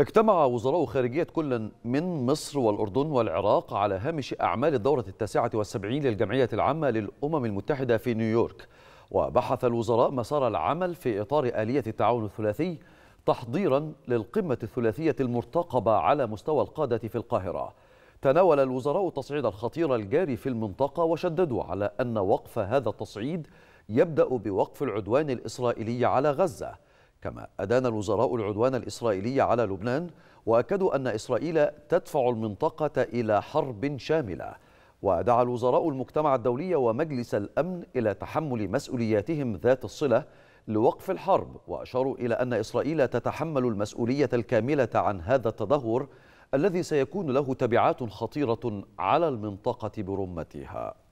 اجتمع وزراء خارجية كل من مصر والأردن والعراق على هامش أعمال الدورة التاسعة والسبعين للجمعية العامة للأمم المتحدة في نيويورك وبحث الوزراء مسار العمل في إطار آلية التعاون الثلاثي تحضيرا للقمة الثلاثية المرتقبة على مستوى القادة في القاهرة تناول الوزراء التصعيد الخطير الجاري في المنطقة وشددوا على أن وقف هذا التصعيد يبدأ بوقف العدوان الإسرائيلي على غزة كما أدان الوزراء العدوان الإسرائيلي على لبنان وأكدوا أن إسرائيل تدفع المنطقة إلى حرب شاملة ودعا الوزراء المجتمع الدولي ومجلس الأمن إلى تحمل مسؤولياتهم ذات الصلة لوقف الحرب وأشاروا إلى أن إسرائيل تتحمل المسؤولية الكاملة عن هذا التدهور الذي سيكون له تبعات خطيرة على المنطقة برمتها